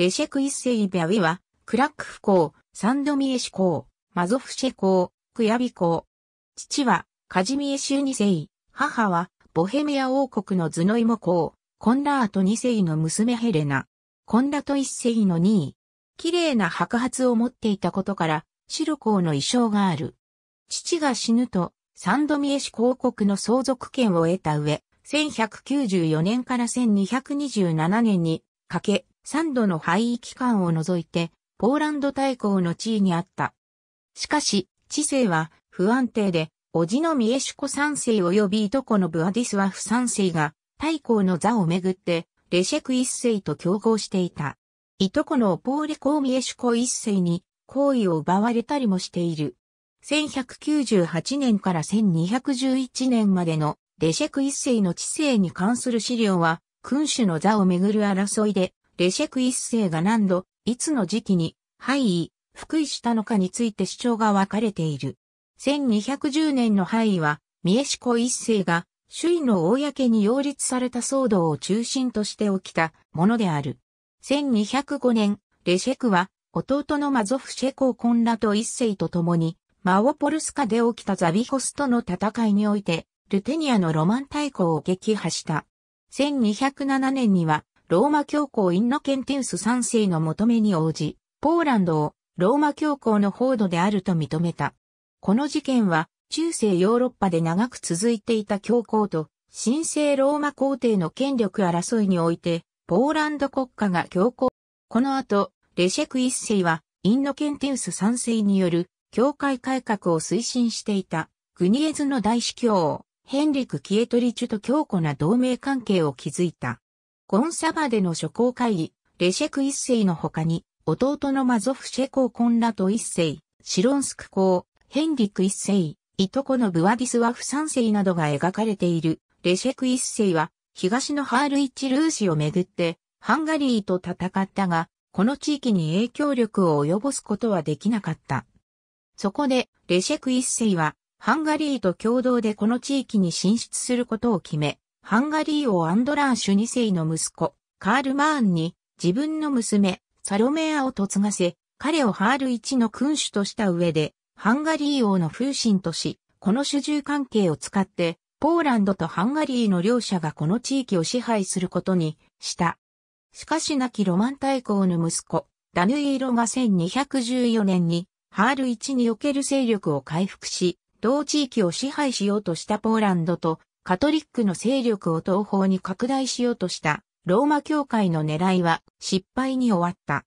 レシェクイッセイビアウィは、クラックフ幸、サンドミエシ公、マゾフシェ公、クヤビ公。父は、カジミエシュ二世、母は、ボヘミア王国のズノイモ公、コンラート二世の娘ヘレナ、コンラト一世の二位。綺麗な白髪を持っていたことから、シロ公の衣装がある。父が死ぬと、サンドミエシ公国の相続権を得た上、1194年から1227年にかけ、3度の廃域間を除いて、ポーランド大公の地位にあった。しかし、知性は不安定で、叔父のミエシュコ三世及びいとこのブアディスワフ三世が、大公の座をめぐって、レシェク一世と競合していた。いとこのポーレコーミエシュコ一世に、好意を奪われたりもしている。1198年から1211年までのレシェク一世の知性に関する資料は、君主の座をめぐる争いでレシェク一世が何度、いつの時期に、廃位、復位したのかについて主張が分かれている。1210年の廃位は、三重志子一世が、周囲の公に擁立された騒動を中心として起きたものである。1205年、レシェクは、弟のマゾフシェココンラと一世と共に、マオポルスカで起きたザビホスとの戦いにおいて、ルテニアのロマン大公を撃破した。1207年には、ローマ教皇インノケンティウス3世の求めに応じ、ポーランドをローマ教皇の報道であると認めた。この事件は中世ヨーロッパで長く続いていた教皇と神聖ローマ皇帝の権力争いにおいて、ポーランド国家が教皇。この後、レシェク1世はインノケンティウス3世による教会改革を推進していたグニエズの大司教、ヘンリク・キエトリチュと強固な同盟関係を築いた。ゴンサバでの諸公会議、レシェク一世の他に、弟のマゾフシェ公コンラト一世、シロンスク公、ヘンリク一世、いとこのブワディスワフ三世などが描かれている、レシェク一世は、東のハールイッチルーシをめぐって、ハンガリーと戦ったが、この地域に影響力を及ぼすことはできなかった。そこで、レシェク一世は、ハンガリーと共同でこの地域に進出することを決め、ハンガリー王アンドラーシュ2世の息子、カール・マーンに自分の娘、サロメアを嫁がせ、彼をハール一の君主とした上で、ハンガリー王の風神とし、この主従関係を使って、ポーランドとハンガリーの両者がこの地域を支配することにした。しかし亡きロマン大公の息子、ダヌイーロが1214年に、ハール一における勢力を回復し、同地域を支配しようとしたポーランドとカトリックの勢力を東方に拡大しようとしたローマ教会の狙いは失敗に終わった。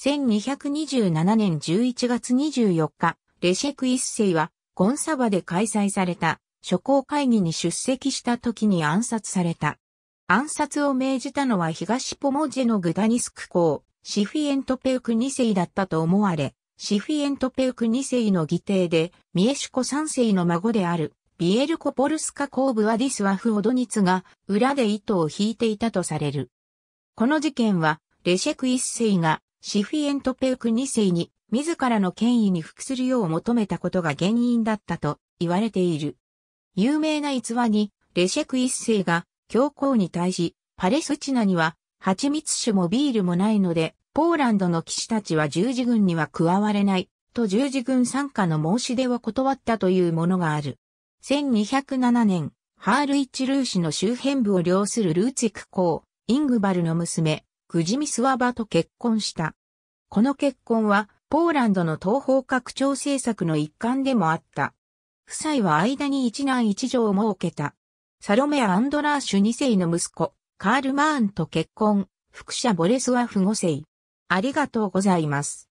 1227年11月24日、レシェク一世はゴンサバで開催された諸公会議に出席した時に暗殺された。暗殺を命じたのは東ポモジェのグダニスク公、シフィエントペウク二世だったと思われ、シフィエントペウク二世の議定で、ミエシュコ三世の孫である、ビエルコポルスカ公部はディスワフ・オドニツが裏で糸を引いていたとされる。この事件は、レシェク一世がシフィエントペウク二世に自らの権威に服するよう求めたことが原因だったと言われている。有名な逸話に、レシェク一世が教皇に対し、パレスチナには蜂蜜酒もビールもないので、ポーランドの騎士たちは十字軍には加われない、と十字軍参加の申し出を断ったというものがある。1207年、ハールイチルーシの周辺部を領するルーツィク公、イングバルの娘、グジミスワバと結婚した。この結婚は、ポーランドの東方拡張政策の一環でもあった。夫妻は間に一男一女を設けた。サロメア・アンドラーシュ2世の息子、カール・マーンと結婚、副社ボレスワフ5世。ありがとうございます。